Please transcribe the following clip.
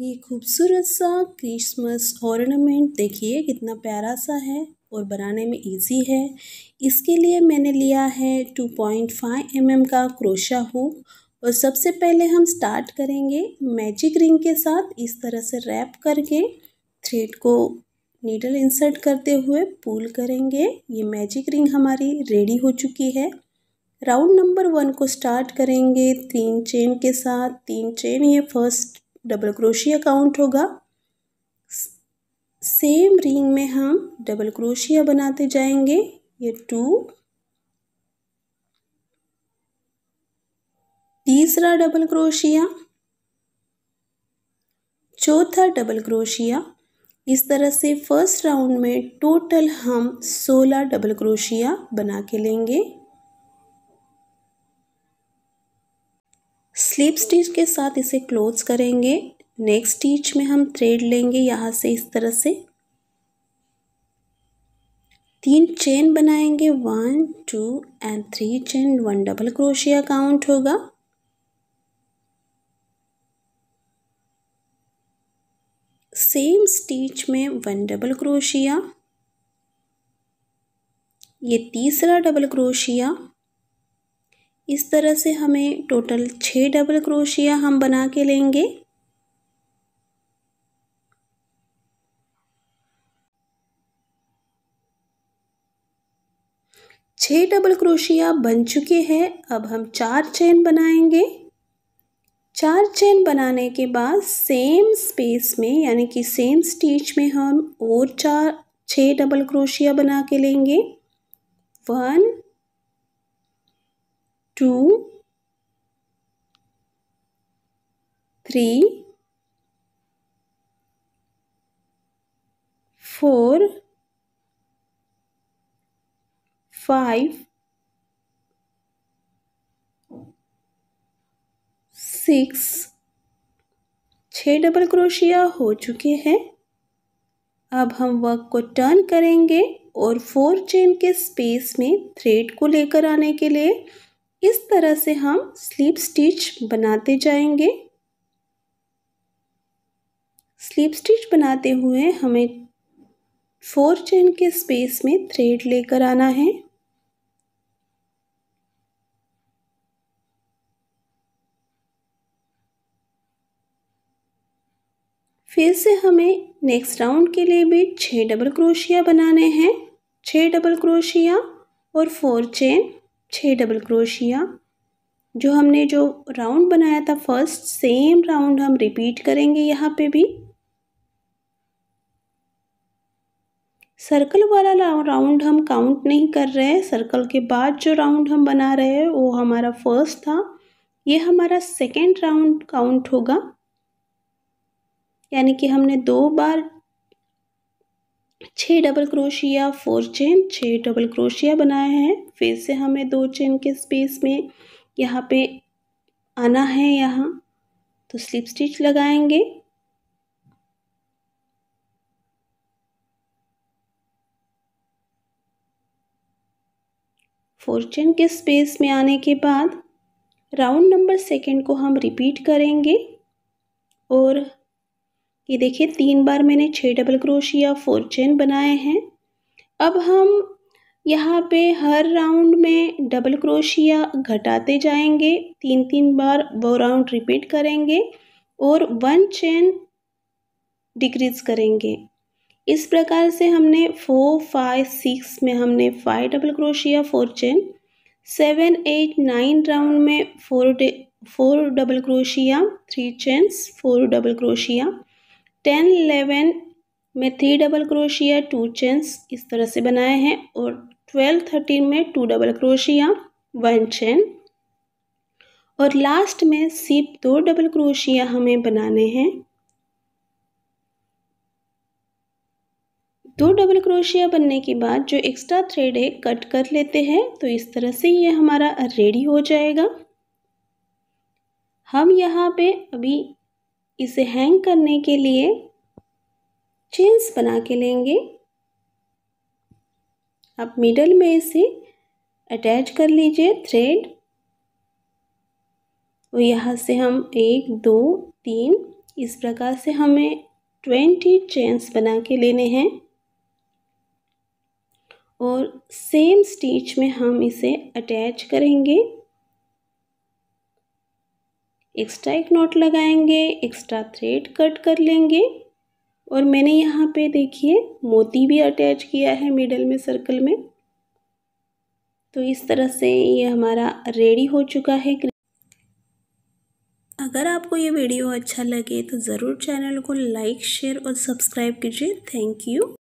ये खूबसूरत सा क्रिसमस ऑर्नामेंट देखिए कितना प्यारा सा है और बनाने में इजी है इसके लिए मैंने लिया है 2.5 पॉइंट mm का क्रोशा हुक और सबसे पहले हम स्टार्ट करेंगे मैजिक रिंग के साथ इस तरह से रैप करके थ्रेड को नीडल इंसर्ट करते हुए पुल करेंगे ये मैजिक रिंग हमारी रेडी हो चुकी है राउंड नंबर वन को स्टार्ट करेंगे तीन चेन के साथ तीन चेन ये फर्स्ट डबल क्रोशिया काउंट होगा सेम रिंग में हम डबल क्रोशिया बनाते जाएंगे ये टू तीसरा डबल क्रोशिया चौथा डबल क्रोशिया इस तरह से फर्स्ट राउंड में टोटल हम सोलह डबल क्रोशिया बना के लेंगे स्लीप स्टिच के साथ इसे क्लोज करेंगे नेक्स्ट स्टिच में हम थ्रेड लेंगे यहाँ से इस तरह से तीन चेन बनाएंगे one two and three chain one double crochet count होगा सेम स्टिच में वन डबल क्रोशिया ये तीसरा डबल क्रोशिया इस तरह से हमें टोटल छः डबल क्रोशिया हम बना के लेंगे छः डबल क्रोशिया बन चुके हैं अब हम चार चैन बनाएंगे चार चैन बनाने के बाद सेम स्पेस में यानी कि सेम स्टिच में हम और चार छः डबल क्रोशिया बना के लेंगे one two, three, four, five, six छह डबल क्रोशिया हो चुके हैं अब हम वर्क को टर्न करेंगे और फोर चेन के स्पेस में थ्रेड को लेकर आने के लिए इस तरह से हम स्लीप स्टिच बनाते जाएंगे स्लीप स्टिच बनाते हुए हमें फोर चेन के स्पेस में थ्रेड लेकर आना है फिर से हमें नेक्स्ट राउंड के लिए भी छह डबल क्रोशिया बनाने हैं छह डबल क्रोशिया और फोर चेन छः डबल क्रोशिया जो हमने जो राउंड बनाया था फर्स्ट सेम राउंड हम रिपीट करेंगे यहाँ पे भी सर्कल वाला राउंड हम काउंट नहीं कर रहे हैं सर्कल के बाद जो राउंड हम बना रहे हैं वो हमारा फर्स्ट था ये हमारा सेकेंड राउंड काउंट होगा यानी कि हमने दो बार छः डबल क्रोशिया फोर चेन छः डबल क्रोशिया बनाए हैं फिर से हमें दो चेन के स्पेस में यहाँ पे आना है यहाँ तो स्लिप स्टिच लगाएंगे फोर चेन के स्पेस में आने के बाद राउंड नंबर सेकंड को हम रिपीट करेंगे और ये देखिए तीन बार मैंने छः डबल क्रोशिया फोर चेन बनाए हैं अब हम यहाँ पे हर राउंड में डबल क्रोशिया घटाते जाएंगे तीन तीन बार वो राउंड रिपीट करेंगे और वन चेन डिक्रीज करेंगे इस प्रकार से हमने फोर फाइव सिक्स में हमने five double crochet four chain seven eight nine round में फोर डे four double crochet three chains four double crochet ten eleven में three double crochet two chains इस तरह से बनाए हैं और ट्वेल्व थर्टीन में two double crochet one chain और लास्ट में सिर्फ दो डबल क्रोशिया हमें बनाने हैं दो डबल क्रोशिया बनने के बाद जो एक्स्ट्रा थ्रेड है कट कर लेते हैं तो इस तरह से ये हमारा रेडी हो जाएगा हम यहाँ पे अभी इसे हैंग करने के लिए चेन्स बना के लेंगे आप मिडल में इसे अटैच कर लीजिए थ्रेड और यहाँ से हम एक दो तीन इस प्रकार से हमें ट्वेंटी चेन्स बना के लेने हैं और सेम स्टिच में हम इसे अटैच करेंगे एक्स्ट्रा एक नॉट लगाएंगे एक्स्ट्रा थ्रेड कट कर लेंगे और मैंने यहाँ पे देखिए मोती भी अटैच किया है मिडल में सर्कल में तो इस तरह से ये हमारा रेडी हो चुका है अगर आपको ये वीडियो अच्छा लगे तो ज़रूर चैनल को लाइक शेयर और सब्सक्राइब कीजिए थैंक यू